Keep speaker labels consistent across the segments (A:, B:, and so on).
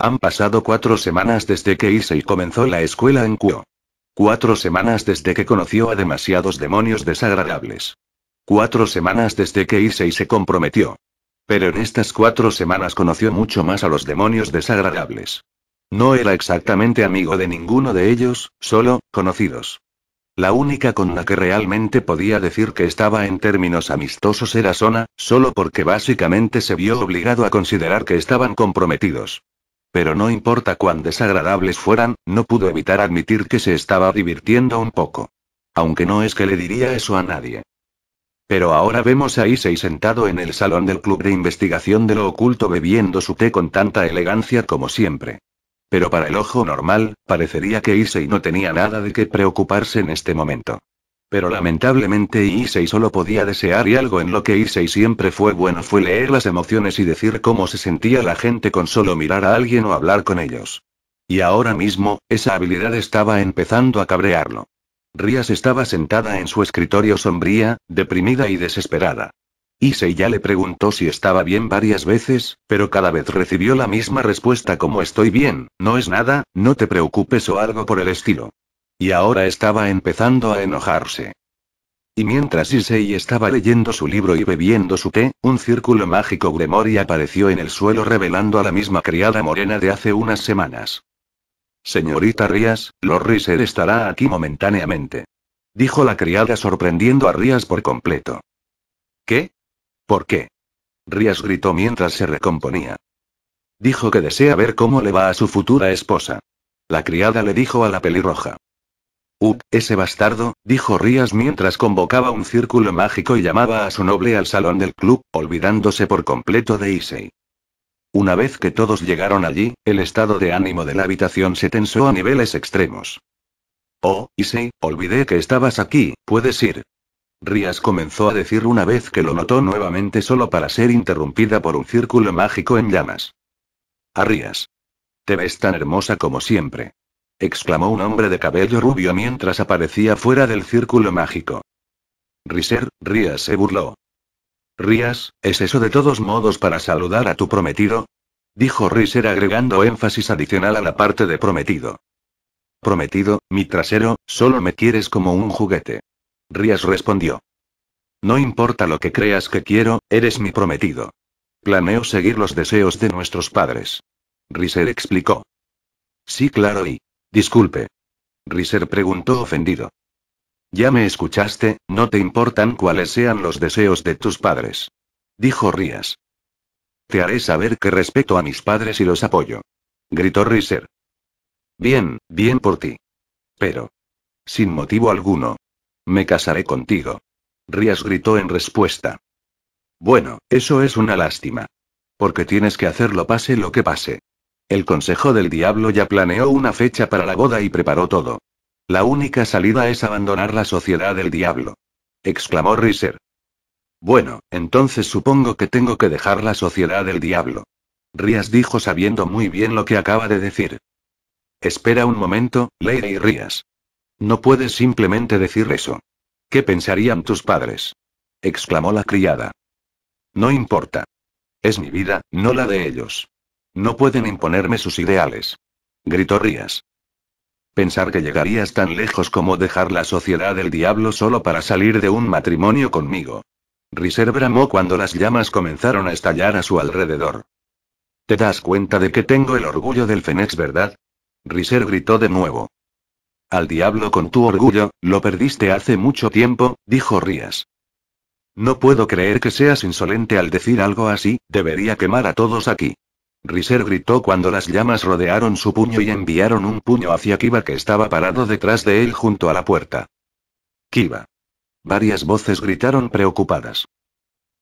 A: Han pasado cuatro semanas desde que Issei comenzó la escuela en Kuo. Cuatro semanas desde que conoció a demasiados demonios desagradables. Cuatro semanas desde que Issei se comprometió. Pero en estas cuatro semanas conoció mucho más a los demonios desagradables. No era exactamente amigo de ninguno de ellos, solo, conocidos. La única con la que realmente podía decir que estaba en términos amistosos era Sona, solo porque básicamente se vio obligado a considerar que estaban comprometidos pero no importa cuán desagradables fueran, no pudo evitar admitir que se estaba divirtiendo un poco. Aunque no es que le diría eso a nadie. Pero ahora vemos a Issei sentado en el salón del Club de Investigación de lo Oculto bebiendo su té con tanta elegancia como siempre. Pero para el ojo normal, parecería que Issei no tenía nada de qué preocuparse en este momento. Pero lamentablemente Issei solo podía desear y algo en lo que Issei siempre fue bueno fue leer las emociones y decir cómo se sentía la gente con solo mirar a alguien o hablar con ellos. Y ahora mismo, esa habilidad estaba empezando a cabrearlo. Rías estaba sentada en su escritorio sombría, deprimida y desesperada. Issei ya le preguntó si estaba bien varias veces, pero cada vez recibió la misma respuesta como estoy bien, no es nada, no te preocupes o algo por el estilo. Y ahora estaba empezando a enojarse. Y mientras Issei estaba leyendo su libro y bebiendo su té, un círculo mágico Gremori apareció en el suelo revelando a la misma criada morena de hace unas semanas. Señorita Rías, Lord Riser estará aquí momentáneamente. Dijo la criada sorprendiendo a Rías por completo. ¿Qué? ¿Por qué? Rías gritó mientras se recomponía. Dijo que desea ver cómo le va a su futura esposa. La criada le dijo a la pelirroja. Uh, ese bastardo, dijo Rías mientras convocaba un círculo mágico y llamaba a su noble al salón del club, olvidándose por completo de Issei. Una vez que todos llegaron allí, el estado de ánimo de la habitación se tensó a niveles extremos. Oh, Issei, olvidé que estabas aquí, puedes ir. Rías comenzó a decir una vez que lo notó nuevamente solo para ser interrumpida por un círculo mágico en llamas. A Rías. Te ves tan hermosa como siempre exclamó un hombre de cabello rubio mientras aparecía fuera del círculo mágico. Riser, Rías se burló. Rías, ¿es eso de todos modos para saludar a tu prometido? dijo Riser agregando énfasis adicional a la parte de prometido. Prometido, mi trasero, solo me quieres como un juguete. Rías respondió. No importa lo que creas que quiero, eres mi prometido. Planeo seguir los deseos de nuestros padres. Riser explicó. Sí, claro, y Disculpe. Riser preguntó ofendido. Ya me escuchaste, no te importan cuáles sean los deseos de tus padres. Dijo Rías. Te haré saber que respeto a mis padres y los apoyo. Gritó Riser. Bien, bien por ti. Pero. Sin motivo alguno. Me casaré contigo. Rías gritó en respuesta. Bueno, eso es una lástima. Porque tienes que hacerlo pase lo que pase. El Consejo del Diablo ya planeó una fecha para la boda y preparó todo. La única salida es abandonar la sociedad del diablo. Exclamó Riser. Bueno, entonces supongo que tengo que dejar la sociedad del diablo. Rías dijo sabiendo muy bien lo que acaba de decir. Espera un momento, Lady Rías. No puedes simplemente decir eso. ¿Qué pensarían tus padres? exclamó la criada. No importa. Es mi vida, no la de ellos. No pueden imponerme sus ideales. Gritó Rías. Pensar que llegarías tan lejos como dejar la sociedad del diablo solo para salir de un matrimonio conmigo. Riser bramó cuando las llamas comenzaron a estallar a su alrededor. ¿Te das cuenta de que tengo el orgullo del Fenex, verdad? Riser gritó de nuevo. Al diablo con tu orgullo, lo perdiste hace mucho tiempo, dijo Rías. No puedo creer que seas insolente al decir algo así, debería quemar a todos aquí. Riser gritó cuando las llamas rodearon su puño y enviaron un puño hacia Kiba que estaba parado detrás de él junto a la puerta. Kiba. Varias voces gritaron preocupadas.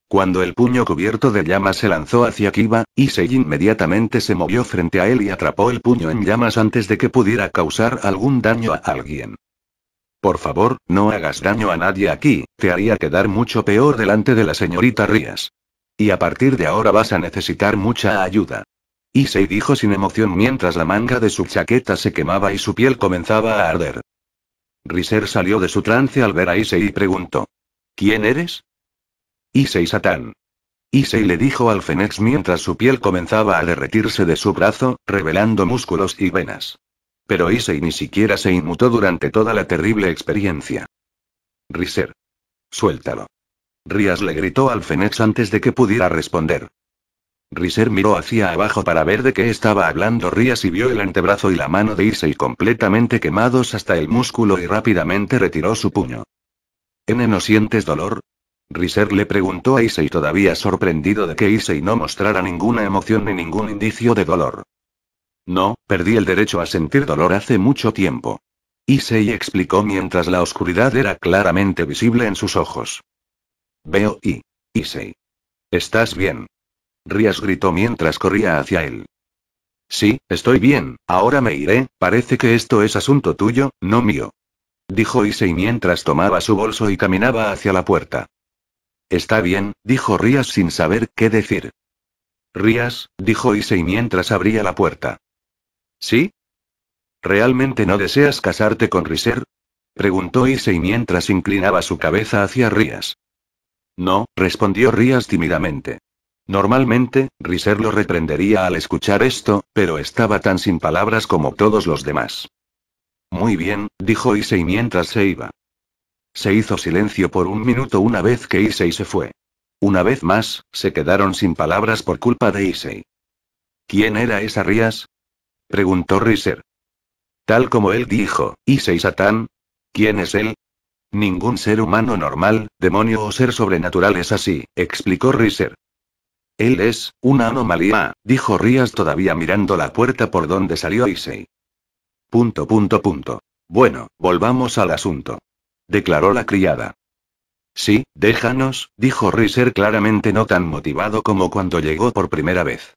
A: Cuando el puño cubierto de llamas se lanzó hacia Kiba, Issei inmediatamente se movió frente a él y atrapó el puño en llamas antes de que pudiera causar algún daño a alguien. Por favor, no hagas daño a nadie aquí, te haría quedar mucho peor delante de la señorita Rías. Y a partir de ahora vas a necesitar mucha ayuda. Issei dijo sin emoción mientras la manga de su chaqueta se quemaba y su piel comenzaba a arder. Riser salió de su trance al ver a Issei y preguntó. ¿Quién eres? Issei Satán. Issei le dijo al Fenex mientras su piel comenzaba a derretirse de su brazo, revelando músculos y venas. Pero Issei ni siquiera se inmutó durante toda la terrible experiencia. Riser. Suéltalo. Rías le gritó al Fenex antes de que pudiera responder. Riser miró hacia abajo para ver de qué estaba hablando Rías y vio el antebrazo y la mano de Issei completamente quemados hasta el músculo y rápidamente retiró su puño. ¿N no sientes dolor? Riser le preguntó a Issei todavía sorprendido de que Issei no mostrara ninguna emoción ni ningún indicio de dolor. No, perdí el derecho a sentir dolor hace mucho tiempo. Issei explicó mientras la oscuridad era claramente visible en sus ojos. Veo y... Issei. ¿Estás bien? Rías gritó mientras corría hacia él. Sí, estoy bien, ahora me iré, parece que esto es asunto tuyo, no mío. Dijo Issei mientras tomaba su bolso y caminaba hacia la puerta. Está bien, dijo Rías sin saber qué decir. Rías, dijo Issei mientras abría la puerta. ¿Sí? ¿Realmente no deseas casarte con Riser? Preguntó Issei mientras inclinaba su cabeza hacia Rías. No, respondió Rías tímidamente. Normalmente, Riser lo reprendería al escuchar esto, pero estaba tan sin palabras como todos los demás. Muy bien, dijo Issei mientras se iba. Se hizo silencio por un minuto una vez que Issei se fue. Una vez más, se quedaron sin palabras por culpa de Issei. ¿Quién era esa Rías? preguntó Riser. Tal como él dijo, Issei Satán. ¿Quién es él? Ningún ser humano normal, demonio o ser sobrenatural es así, explicó Riser. Él es, una anomalía, dijo Rías todavía mirando la puerta por donde salió Issei. Punto, punto, punto. Bueno, volvamos al asunto. Declaró la criada. Sí, déjanos, dijo Riser claramente no tan motivado como cuando llegó por primera vez.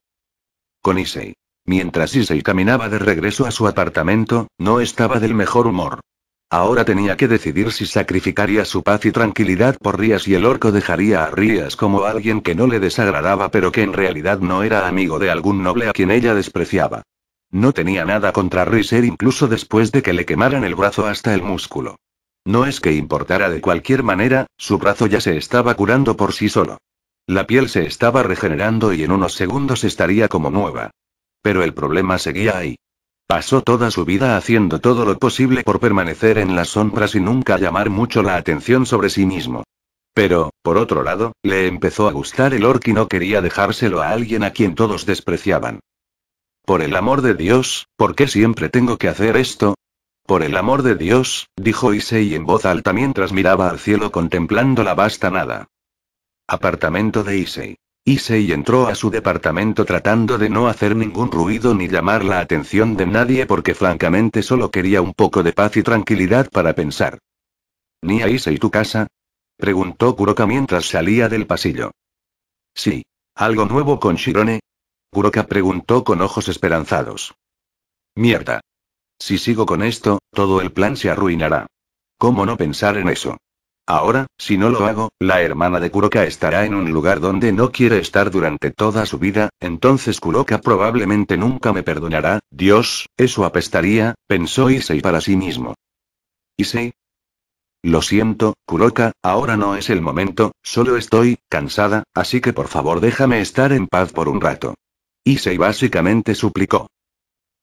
A: Con Issei. Mientras Issei caminaba de regreso a su apartamento, no estaba del mejor humor. Ahora tenía que decidir si sacrificaría su paz y tranquilidad por Rías y el orco dejaría a Rías como alguien que no le desagradaba pero que en realidad no era amigo de algún noble a quien ella despreciaba. No tenía nada contra Riser incluso después de que le quemaran el brazo hasta el músculo. No es que importara de cualquier manera, su brazo ya se estaba curando por sí solo. La piel se estaba regenerando y en unos segundos estaría como nueva. Pero el problema seguía ahí. Pasó toda su vida haciendo todo lo posible por permanecer en las sombras y nunca llamar mucho la atención sobre sí mismo. Pero, por otro lado, le empezó a gustar el orc no quería dejárselo a alguien a quien todos despreciaban. Por el amor de Dios, ¿por qué siempre tengo que hacer esto? Por el amor de Dios, dijo Isei en voz alta mientras miraba al cielo contemplando la vasta nada. Apartamento de Issei y entró a su departamento tratando de no hacer ningún ruido ni llamar la atención de nadie porque francamente solo quería un poco de paz y tranquilidad para pensar. ¿Ni a Issei tu casa? preguntó Kuroka mientras salía del pasillo. Sí. ¿Algo nuevo con Shirone? Kuroka preguntó con ojos esperanzados. Mierda. Si sigo con esto, todo el plan se arruinará. ¿Cómo no pensar en eso? Ahora, si no lo hago, la hermana de Kuroka estará en un lugar donde no quiere estar durante toda su vida, entonces Kuroka probablemente nunca me perdonará, Dios, eso apestaría, pensó Issei para sí mismo. ¿Isei? Lo siento, Kuroka, ahora no es el momento, solo estoy, cansada, así que por favor déjame estar en paz por un rato. Issei básicamente suplicó.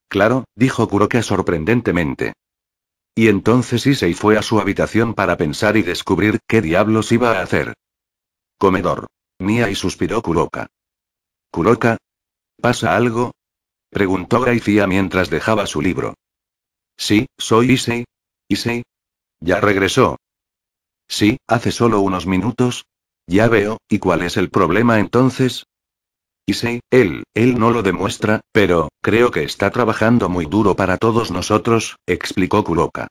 A: Claro, dijo Kuroka sorprendentemente. Y entonces Issei fue a su habitación para pensar y descubrir qué diablos iba a hacer. Comedor. Mía y suspiró Kuroka. ¿Kuroka? ¿Pasa algo? Preguntó Raifia mientras dejaba su libro. Sí, soy Issei. Issei. Ya regresó. Sí, hace solo unos minutos. Ya veo, ¿y cuál es el problema entonces? Y sé, él, él no lo demuestra, pero, creo que está trabajando muy duro para todos nosotros, explicó Kuroka.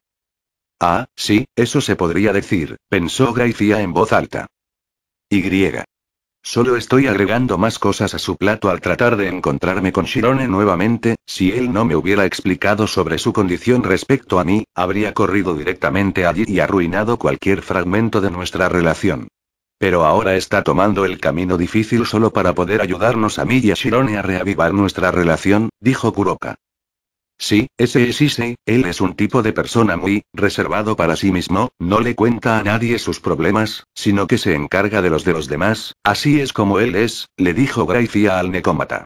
A: Ah, sí, eso se podría decir, pensó Gracia en voz alta. Y. Solo estoy agregando más cosas a su plato al tratar de encontrarme con Shirone nuevamente, si él no me hubiera explicado sobre su condición respecto a mí, habría corrido directamente allí y arruinado cualquier fragmento de nuestra relación. Pero ahora está tomando el camino difícil solo para poder ayudarnos a mí y a Shirone a reavivar nuestra relación, dijo Kuroka. Sí, ese es Issei, él es un tipo de persona muy reservado para sí mismo, no le cuenta a nadie sus problemas, sino que se encarga de los de los demás, así es como él es, le dijo Gracia al necómata.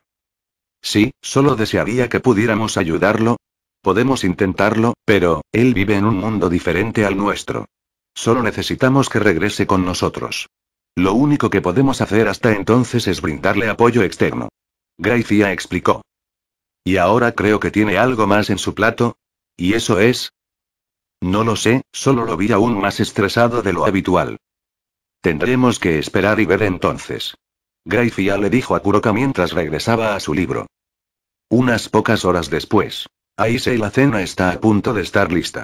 A: Sí, solo desearía que pudiéramos ayudarlo. Podemos intentarlo, pero, él vive en un mundo diferente al nuestro. Solo necesitamos que regrese con nosotros. Lo único que podemos hacer hasta entonces es brindarle apoyo externo. Gracia explicó. Y ahora creo que tiene algo más en su plato. ¿Y eso es? No lo sé, solo lo vi aún más estresado de lo habitual. Tendremos que esperar y ver entonces. Gracia le dijo a Kuroka mientras regresaba a su libro. Unas pocas horas después. Aisei la cena está a punto de estar lista.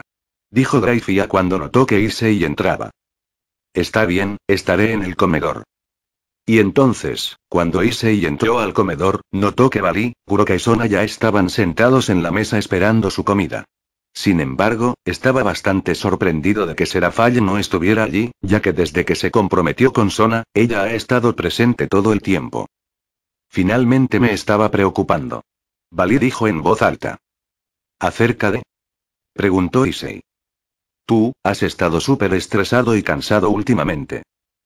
A: Dijo Gracia cuando notó que Issei entraba. Está bien, estaré en el comedor. Y entonces, cuando Issei entró al comedor, notó que Bali, Kuroka y Sona ya estaban sentados en la mesa esperando su comida. Sin embargo, estaba bastante sorprendido de que Serafalle no estuviera allí, ya que desde que se comprometió con Sona, ella ha estado presente todo el tiempo. Finalmente me estaba preocupando. Bali dijo en voz alta. ¿Acerca de? Preguntó Issei. Tú, has estado súper estresado y cansado últimamente.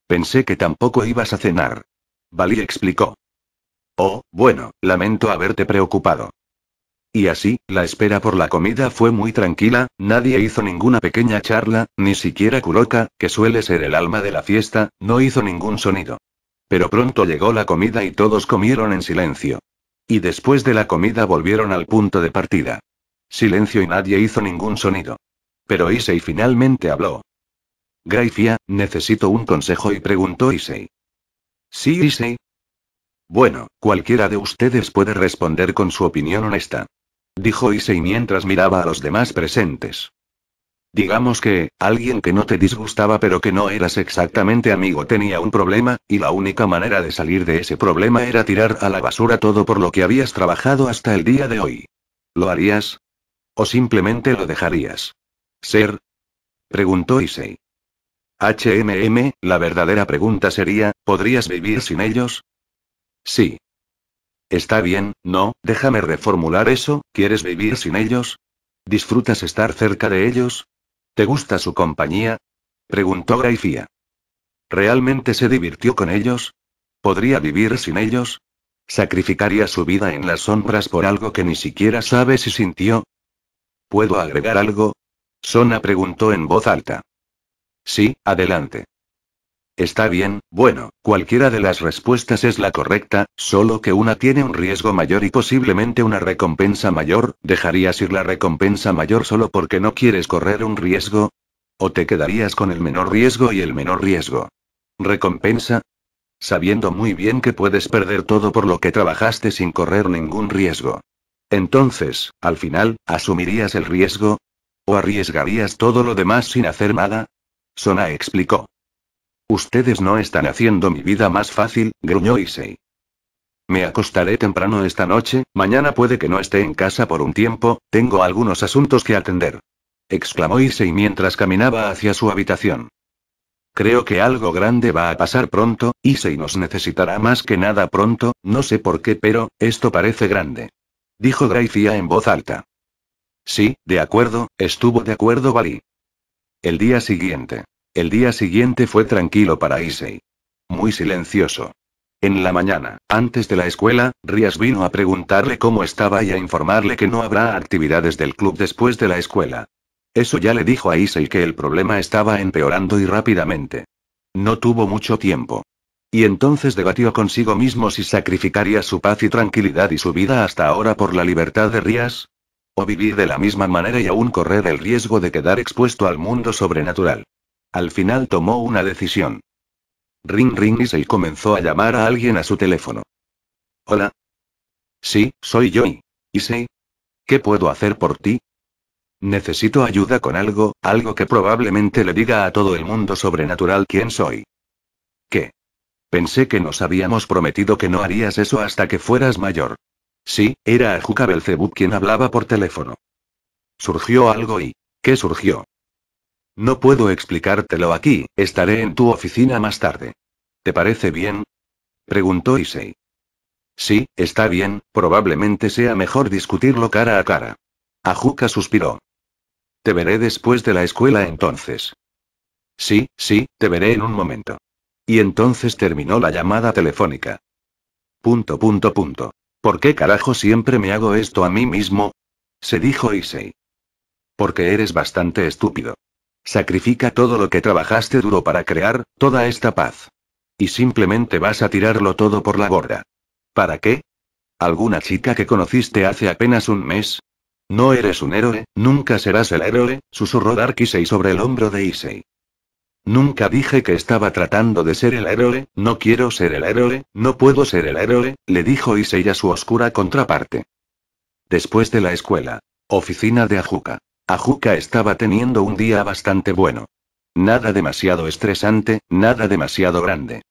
A: Pensé que tampoco ibas a cenar. Bali explicó. Oh, bueno, lamento haberte preocupado. Y así, la espera por la comida fue muy tranquila, nadie hizo ninguna pequeña charla, ni siquiera Kuroka, que suele ser el alma de la fiesta, no hizo ningún sonido. Pero pronto llegó la comida y todos comieron en silencio. Y después de la comida volvieron al punto de partida. Silencio y nadie hizo ningún sonido. Pero Issei finalmente habló. Gracia, necesito un consejo y preguntó Issei. Sí, Issei. Bueno, cualquiera de ustedes puede responder con su opinión honesta. Dijo Issei mientras miraba a los demás presentes. Digamos que, alguien que no te disgustaba pero que no eras exactamente amigo tenía un problema, y la única manera de salir de ese problema era tirar a la basura todo por lo que habías trabajado hasta el día de hoy. ¿Lo harías? ¿O simplemente lo dejarías? ¿Ser? preguntó Issei. HMM, la verdadera pregunta sería, ¿podrías vivir sin ellos? Sí. Está bien, no, déjame reformular eso, ¿quieres vivir sin ellos? ¿Disfrutas estar cerca de ellos? ¿Te gusta su compañía? Preguntó Graifía. ¿Realmente se divirtió con ellos? ¿Podría vivir sin ellos? ¿Sacrificaría su vida en las sombras por algo que ni siquiera sabe si sintió? ¿Puedo agregar algo? Sona preguntó en voz alta. Sí, adelante. Está bien, bueno, cualquiera de las respuestas es la correcta, solo que una tiene un riesgo mayor y posiblemente una recompensa mayor, ¿dejarías ir la recompensa mayor solo porque no quieres correr un riesgo? ¿O te quedarías con el menor riesgo y el menor riesgo? ¿Recompensa? Sabiendo muy bien que puedes perder todo por lo que trabajaste sin correr ningún riesgo. Entonces, al final, ¿asumirías el riesgo? ¿O arriesgarías todo lo demás sin hacer nada? Sona explicó. Ustedes no están haciendo mi vida más fácil, gruñó Issei. Me acostaré temprano esta noche, mañana puede que no esté en casa por un tiempo, tengo algunos asuntos que atender. Exclamó Issei mientras caminaba hacia su habitación. Creo que algo grande va a pasar pronto, Issei nos necesitará más que nada pronto, no sé por qué pero, esto parece grande. Dijo Gracia en voz alta. Sí, de acuerdo, estuvo de acuerdo Bali. El día siguiente. El día siguiente fue tranquilo para Issei. Muy silencioso. En la mañana, antes de la escuela, Rías vino a preguntarle cómo estaba y a informarle que no habrá actividades del club después de la escuela. Eso ya le dijo a Issei que el problema estaba empeorando y rápidamente. No tuvo mucho tiempo. Y entonces debatió consigo mismo si sacrificaría su paz y tranquilidad y su vida hasta ahora por la libertad de Rías, o vivir de la misma manera y aún correr el riesgo de quedar expuesto al mundo sobrenatural. Al final tomó una decisión. Ring ring y comenzó a llamar a alguien a su teléfono. Hola. Sí, soy yo. sé? ¿Qué puedo hacer por ti? Necesito ayuda con algo, algo que probablemente le diga a todo el mundo sobrenatural quién soy. ¿Qué? Pensé que nos habíamos prometido que no harías eso hasta que fueras mayor. Sí, era Ajuka Belzebub quien hablaba por teléfono. Surgió algo y... ¿Qué surgió? No puedo explicártelo aquí, estaré en tu oficina más tarde. ¿Te parece bien? Preguntó Issei. Sí, está bien, probablemente sea mejor discutirlo cara a cara. Ajuka suspiró. Te veré después de la escuela entonces. Sí, sí, te veré en un momento. Y entonces terminó la llamada telefónica. Punto, punto, punto. ¿Por qué carajo siempre me hago esto a mí mismo? Se dijo Issei. Porque eres bastante estúpido. Sacrifica todo lo que trabajaste duro para crear, toda esta paz. Y simplemente vas a tirarlo todo por la borda. ¿Para qué? ¿Alguna chica que conociste hace apenas un mes? No eres un héroe, nunca serás el héroe, susurró Darkisei sobre el hombro de Issei. Nunca dije que estaba tratando de ser el héroe, no quiero ser el héroe, no puedo ser el héroe, le dijo Issei a su oscura contraparte. Después de la escuela. Oficina de Ajuka. Ajuka estaba teniendo un día bastante bueno. Nada demasiado estresante, nada demasiado grande.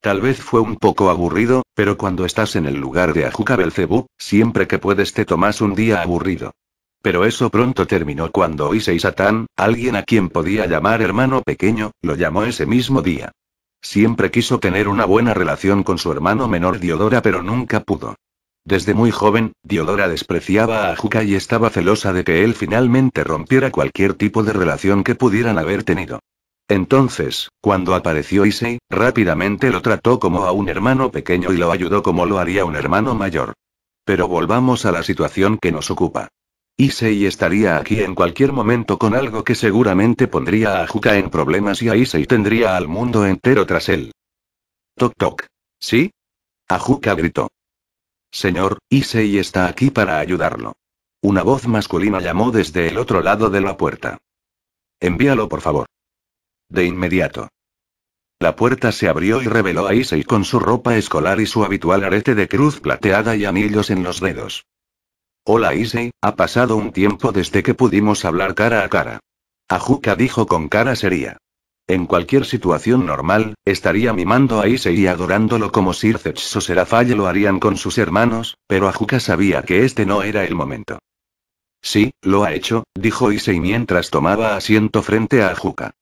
A: Tal vez fue un poco aburrido, pero cuando estás en el lugar de Ajuka Belcebú, siempre que puedes te tomas un día aburrido. Pero eso pronto terminó cuando Issei Satán, alguien a quien podía llamar hermano pequeño, lo llamó ese mismo día. Siempre quiso tener una buena relación con su hermano menor Diodora pero nunca pudo. Desde muy joven, Diodora despreciaba a Juca y estaba celosa de que él finalmente rompiera cualquier tipo de relación que pudieran haber tenido. Entonces, cuando apareció Issei, rápidamente lo trató como a un hermano pequeño y lo ayudó como lo haría un hermano mayor. Pero volvamos a la situación que nos ocupa. Issei estaría aquí en cualquier momento con algo que seguramente pondría a Juka en problemas y a Issei tendría al mundo entero tras él. Toc toc. ¿Sí? Ajuka gritó. Señor, Issei está aquí para ayudarlo. Una voz masculina llamó desde el otro lado de la puerta. Envíalo por favor. De inmediato. La puerta se abrió y reveló a Issei con su ropa escolar y su habitual arete de cruz plateada y anillos en los dedos. Hola Issei, ha pasado un tiempo desde que pudimos hablar cara a cara. Ajuka dijo con cara seria. En cualquier situación normal, estaría mimando a Issei y adorándolo como Sircech o Serafalle lo harían con sus hermanos, pero Ajuka sabía que este no era el momento. Sí, lo ha hecho, dijo Issei mientras tomaba asiento frente a Ajuka.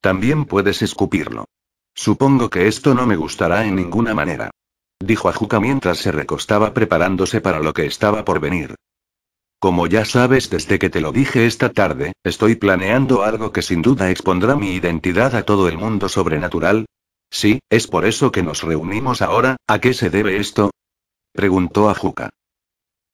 A: También puedes escupirlo. Supongo que esto no me gustará en ninguna manera dijo Ajuka mientras se recostaba preparándose para lo que estaba por venir. Como ya sabes desde que te lo dije esta tarde, estoy planeando algo que sin duda expondrá mi identidad a todo el mundo sobrenatural. Sí, es por eso que nos reunimos ahora, ¿a qué se debe esto? preguntó Juca.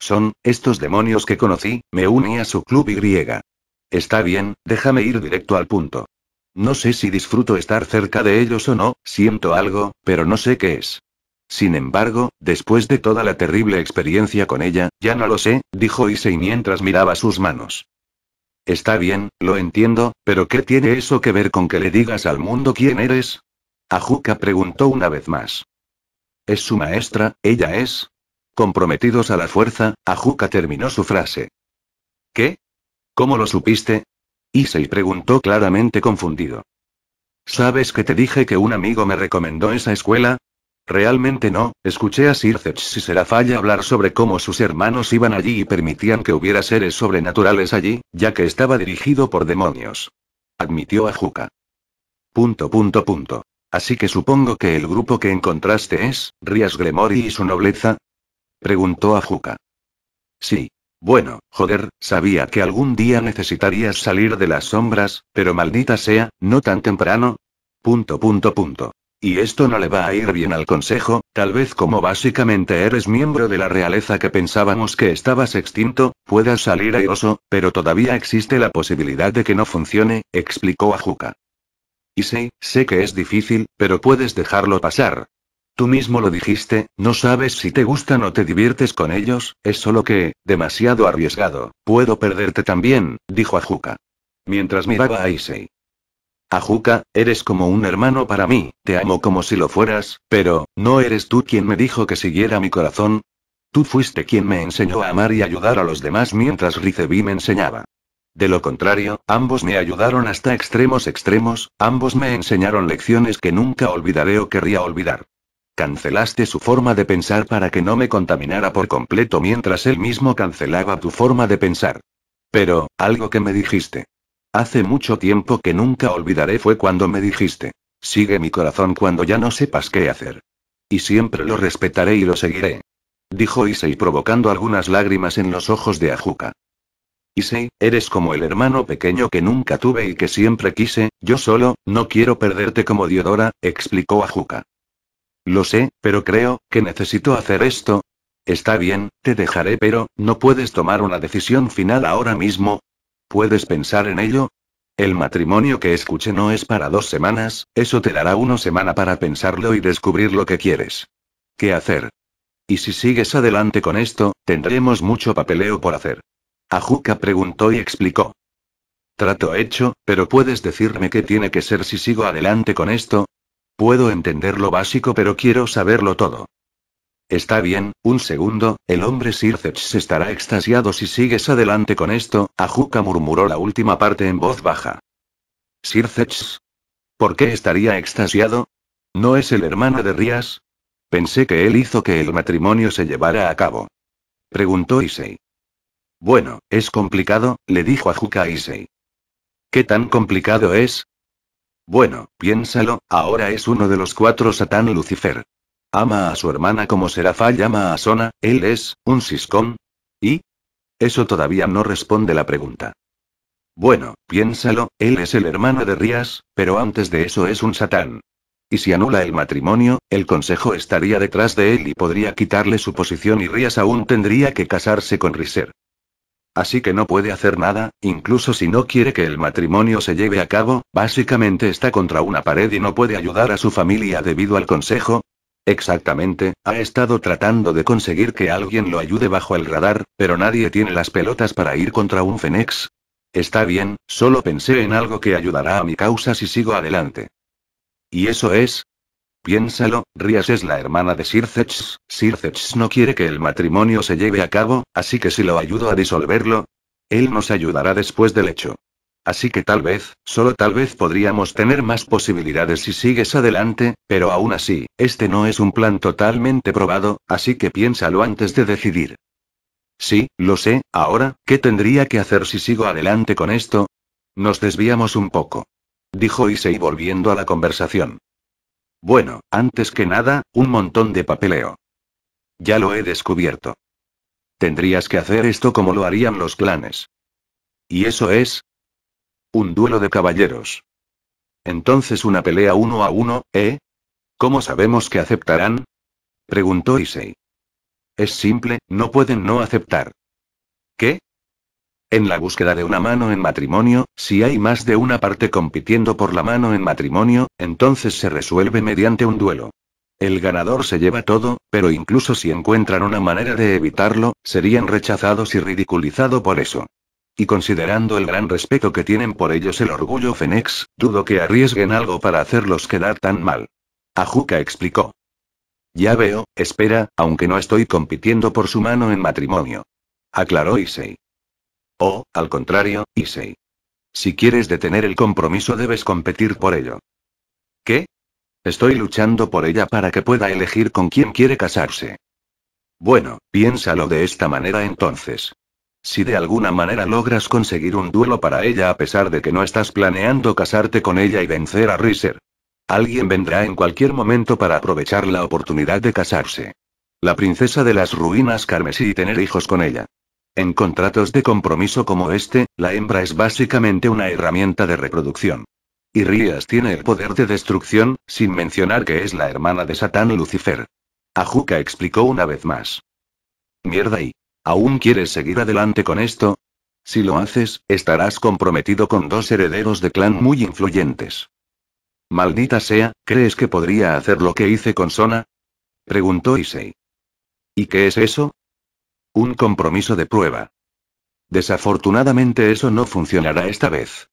A: Son, estos demonios que conocí, me uní a su club y griega. Está bien, déjame ir directo al punto. No sé si disfruto estar cerca de ellos o no, siento algo, pero no sé qué es. Sin embargo, después de toda la terrible experiencia con ella, ya no lo sé, dijo Issei mientras miraba sus manos. Está bien, lo entiendo, pero ¿qué tiene eso que ver con que le digas al mundo quién eres? Ajuka preguntó una vez más. Es su maestra, ella es. Comprometidos a la fuerza, Ajuka terminó su frase. ¿Qué? ¿Cómo lo supiste? Issei preguntó claramente confundido. ¿Sabes que te dije que un amigo me recomendó esa escuela? Realmente no, escuché a Sir Cech y Serafalla hablar sobre cómo sus hermanos iban allí y permitían que hubiera seres sobrenaturales allí, ya que estaba dirigido por demonios. Admitió a Juca. Punto punto punto. Así que supongo que el grupo que encontraste es, Rías Gremori y su nobleza? Preguntó a Juca. Sí, bueno, joder, sabía que algún día necesitarías salir de las sombras, pero maldita sea, no tan temprano. Punto, punto, punto. Y esto no le va a ir bien al Consejo, tal vez como básicamente eres miembro de la realeza que pensábamos que estabas extinto, puedas salir airoso, pero todavía existe la posibilidad de que no funcione, explicó Ajuka. Y sé, que es difícil, pero puedes dejarlo pasar. Tú mismo lo dijiste, no sabes si te gustan o te diviertes con ellos, es solo que, demasiado arriesgado, puedo perderte también, dijo Ajuka. Mientras miraba a Issei. Ajuka, eres como un hermano para mí, te amo como si lo fueras, pero, ¿no eres tú quien me dijo que siguiera mi corazón? Tú fuiste quien me enseñó a amar y ayudar a los demás mientras Ricebi me enseñaba. De lo contrario, ambos me ayudaron hasta extremos extremos, ambos me enseñaron lecciones que nunca olvidaré o querría olvidar. Cancelaste su forma de pensar para que no me contaminara por completo mientras él mismo cancelaba tu forma de pensar. Pero, algo que me dijiste. Hace mucho tiempo que nunca olvidaré fue cuando me dijiste, sigue mi corazón cuando ya no sepas qué hacer. Y siempre lo respetaré y lo seguiré. Dijo Issei provocando algunas lágrimas en los ojos de Ajuka. Issei, eres como el hermano pequeño que nunca tuve y que siempre quise, yo solo, no quiero perderte como Diodora, explicó Ajuka. Lo sé, pero creo, que necesito hacer esto. Está bien, te dejaré pero, no puedes tomar una decisión final ahora mismo, ¿Puedes pensar en ello? El matrimonio que escuché no es para dos semanas, eso te dará una semana para pensarlo y descubrir lo que quieres. ¿Qué hacer? Y si sigues adelante con esto, tendremos mucho papeleo por hacer. Ajuka preguntó y explicó. Trato hecho, pero puedes decirme qué tiene que ser si sigo adelante con esto. Puedo entender lo básico, pero quiero saberlo todo. Está bien, un segundo, el hombre Sircech estará extasiado si sigues adelante con esto, Ajuka murmuró la última parte en voz baja. Sircech. ¿Por qué estaría extasiado? ¿No es el hermano de Rías? Pensé que él hizo que el matrimonio se llevara a cabo. Preguntó Issei. Bueno, es complicado, le dijo Ajuka a Issei. ¿Qué tan complicado es? Bueno, piénsalo, ahora es uno de los cuatro Satán Lucifer. Ama a su hermana como Serafá llama a Sona, él es, un siscón. ¿Y? Eso todavía no responde la pregunta. Bueno, piénsalo, él es el hermano de Rías, pero antes de eso es un satán. Y si anula el matrimonio, el consejo estaría detrás de él y podría quitarle su posición y Rías aún tendría que casarse con Riser. Así que no puede hacer nada, incluso si no quiere que el matrimonio se lleve a cabo, básicamente está contra una pared y no puede ayudar a su familia debido al consejo, Exactamente, ha estado tratando de conseguir que alguien lo ayude bajo el radar, pero nadie tiene las pelotas para ir contra un Fenex. Está bien, solo pensé en algo que ayudará a mi causa si sigo adelante. ¿Y eso es? Piénsalo, Rías es la hermana de Sircech, Sircech no quiere que el matrimonio se lleve a cabo, así que si lo ayudo a disolverlo, él nos ayudará después del hecho. Así que tal vez, solo tal vez podríamos tener más posibilidades si sigues adelante, pero aún así, este no es un plan totalmente probado, así que piénsalo antes de decidir. Sí, lo sé, ahora, ¿qué tendría que hacer si sigo adelante con esto? Nos desviamos un poco. Dijo Issei volviendo a la conversación. Bueno, antes que nada, un montón de papeleo. Ya lo he descubierto. Tendrías que hacer esto como lo harían los clanes. Y eso es, un duelo de caballeros. Entonces una pelea uno a uno, ¿eh? ¿Cómo sabemos que aceptarán? Preguntó Issei. Es simple, no pueden no aceptar. ¿Qué? En la búsqueda de una mano en matrimonio, si hay más de una parte compitiendo por la mano en matrimonio, entonces se resuelve mediante un duelo. El ganador se lleva todo, pero incluso si encuentran una manera de evitarlo, serían rechazados y ridiculizados por eso. Y considerando el gran respeto que tienen por ellos el orgullo Fenex, dudo que arriesguen algo para hacerlos quedar tan mal. Ajuka explicó. Ya veo, espera, aunque no estoy compitiendo por su mano en matrimonio. Aclaró Issei. O, al contrario, Issei. Si quieres detener el compromiso debes competir por ello. ¿Qué? Estoy luchando por ella para que pueda elegir con quién quiere casarse. Bueno, piénsalo de esta manera entonces. Si de alguna manera logras conseguir un duelo para ella a pesar de que no estás planeando casarte con ella y vencer a Riser. Alguien vendrá en cualquier momento para aprovechar la oportunidad de casarse. La princesa de las ruinas carmesí y tener hijos con ella. En contratos de compromiso como este, la hembra es básicamente una herramienta de reproducción. Y Rías tiene el poder de destrucción, sin mencionar que es la hermana de Satán Lucifer. Ajuka explicó una vez más. Mierda y. ¿Aún quieres seguir adelante con esto? Si lo haces, estarás comprometido con dos herederos de clan muy influyentes. Maldita sea, ¿crees que podría hacer lo que hice con Sona? Preguntó Issei. ¿Y qué es eso? Un compromiso de prueba. Desafortunadamente eso no funcionará esta vez.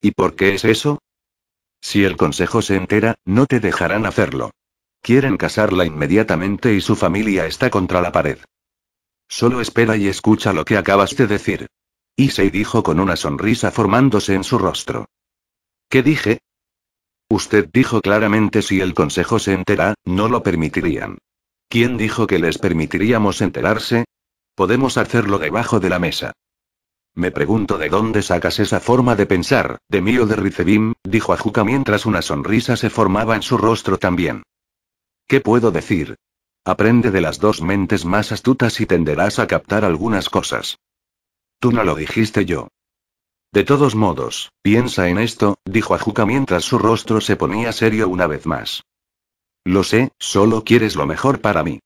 A: ¿Y por qué es eso? Si el consejo se entera, no te dejarán hacerlo. Quieren casarla inmediatamente y su familia está contra la pared. Solo espera y escucha lo que acabas de decir. Issei dijo con una sonrisa formándose en su rostro. ¿Qué dije? Usted dijo claramente si el consejo se entera, no lo permitirían. ¿Quién dijo que les permitiríamos enterarse? Podemos hacerlo debajo de la mesa. Me pregunto de dónde sacas esa forma de pensar, de mí o de Ricebim, dijo Ajuka mientras una sonrisa se formaba en su rostro también. ¿Qué puedo decir? Aprende de las dos mentes más astutas y tenderás a captar algunas cosas. Tú no lo dijiste yo. De todos modos, piensa en esto, dijo Ajuka mientras su rostro se ponía serio una vez más. Lo sé, solo quieres lo mejor para mí.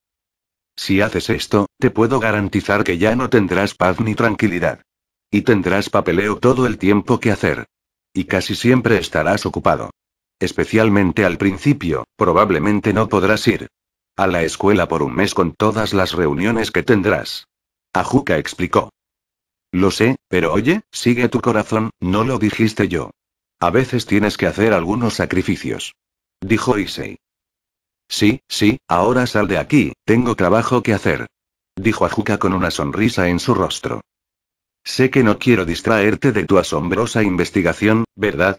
A: Si haces esto, te puedo garantizar que ya no tendrás paz ni tranquilidad. Y tendrás papeleo todo el tiempo que hacer. Y casi siempre estarás ocupado. Especialmente al principio, probablemente no podrás ir. A la escuela por un mes con todas las reuniones que tendrás. Ajuka explicó. Lo sé, pero oye, sigue tu corazón, no lo dijiste yo. A veces tienes que hacer algunos sacrificios. Dijo Issei. Sí, sí, ahora sal de aquí, tengo trabajo que hacer. Dijo Ajuka con una sonrisa en su rostro. Sé que no quiero distraerte de tu asombrosa investigación, ¿verdad?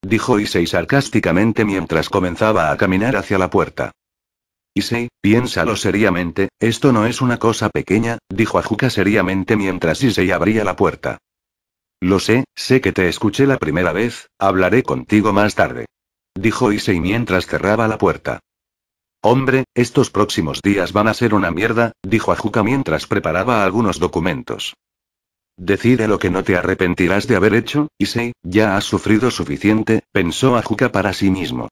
A: Dijo Issei sarcásticamente mientras comenzaba a caminar hacia la puerta. Issei, piénsalo seriamente, esto no es una cosa pequeña, dijo Ajuka seriamente mientras Issei abría la puerta. Lo sé, sé que te escuché la primera vez, hablaré contigo más tarde. Dijo Issei mientras cerraba la puerta. Hombre, estos próximos días van a ser una mierda, dijo Ajuka mientras preparaba algunos documentos. Decide lo que no te arrepentirás de haber hecho, Issei, ya has sufrido suficiente, pensó Ajuka para sí mismo.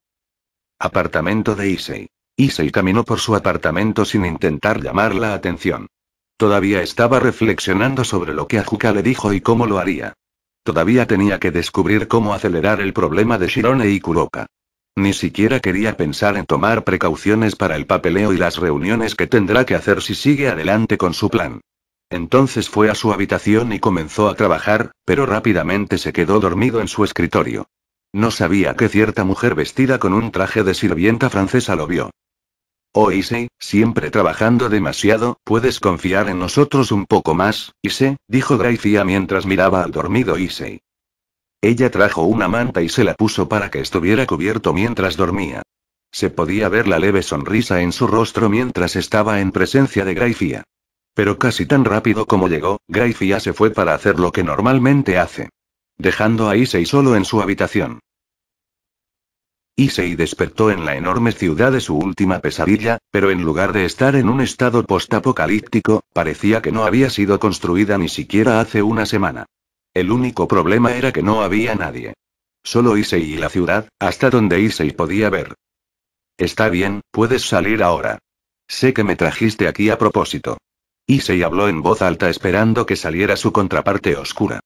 A: Apartamento de Issei. Issei caminó por su apartamento sin intentar llamar la atención. Todavía estaba reflexionando sobre lo que Ajuka le dijo y cómo lo haría. Todavía tenía que descubrir cómo acelerar el problema de Shirone y Kuroka. Ni siquiera quería pensar en tomar precauciones para el papeleo y las reuniones que tendrá que hacer si sigue adelante con su plan. Entonces fue a su habitación y comenzó a trabajar, pero rápidamente se quedó dormido en su escritorio. No sabía que cierta mujer vestida con un traje de sirvienta francesa lo vio. Oh Issei, siempre trabajando demasiado, puedes confiar en nosotros un poco más, Issei, dijo Gracia mientras miraba al dormido Issei. Ella trajo una manta y se la puso para que estuviera cubierto mientras dormía. Se podía ver la leve sonrisa en su rostro mientras estaba en presencia de Gracia. Pero casi tan rápido como llegó, Gracia se fue para hacer lo que normalmente hace. Dejando a Issei solo en su habitación. Issei despertó en la enorme ciudad de su última pesadilla, pero en lugar de estar en un estado postapocalíptico, parecía que no había sido construida ni siquiera hace una semana. El único problema era que no había nadie. Solo Issei y la ciudad, hasta donde Issei podía ver. Está bien, puedes salir ahora. Sé que me trajiste aquí a propósito. Issei habló en voz alta esperando que saliera su contraparte oscura.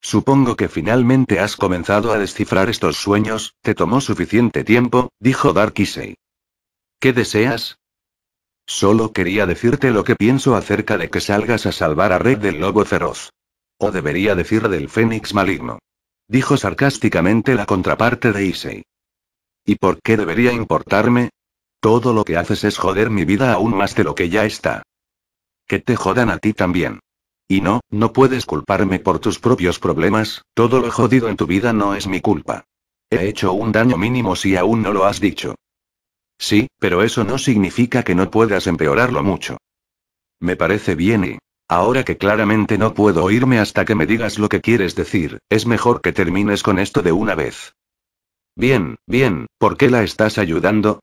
A: Supongo que finalmente has comenzado a descifrar estos sueños, te tomó suficiente tiempo, dijo Darkisei. ¿Qué deseas? Solo quería decirte lo que pienso acerca de que salgas a salvar a Red del lobo feroz. O debería decir del fénix maligno. Dijo sarcásticamente la contraparte de Issei. ¿Y por qué debería importarme? Todo lo que haces es joder mi vida aún más de lo que ya está. Que te jodan a ti también. Y no, no puedes culparme por tus propios problemas, todo lo jodido en tu vida no es mi culpa. He hecho un daño mínimo si aún no lo has dicho. Sí, pero eso no significa que no puedas empeorarlo mucho. Me parece bien y, ahora que claramente no puedo oírme hasta que me digas lo que quieres decir, es mejor que termines con esto de una vez. Bien, bien, ¿por qué la estás ayudando?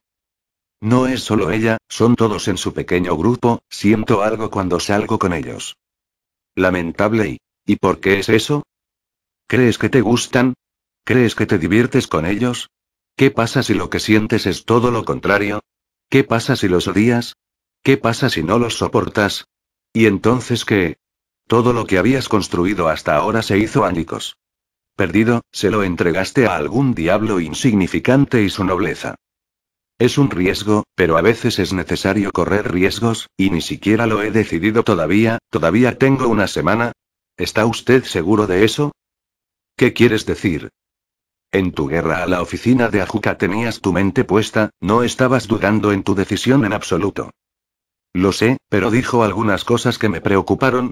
A: No es solo ella, son todos en su pequeño grupo, siento algo cuando salgo con ellos lamentable y... ¿Y por qué es eso? ¿Crees que te gustan? ¿Crees que te diviertes con ellos? ¿Qué pasa si lo que sientes es todo lo contrario? ¿Qué pasa si los odias? ¿Qué pasa si no los soportas? ¿Y entonces qué? Todo lo que habías construido hasta ahora se hizo ánicos. Perdido, se lo entregaste a algún diablo insignificante y su nobleza. Es un riesgo, pero a veces es necesario correr riesgos, y ni siquiera lo he decidido todavía, todavía tengo una semana. ¿Está usted seguro de eso? ¿Qué quieres decir? En tu guerra a la oficina de Ajuca tenías tu mente puesta, no estabas dudando en tu decisión en absoluto. Lo sé, pero dijo algunas cosas que me preocuparon,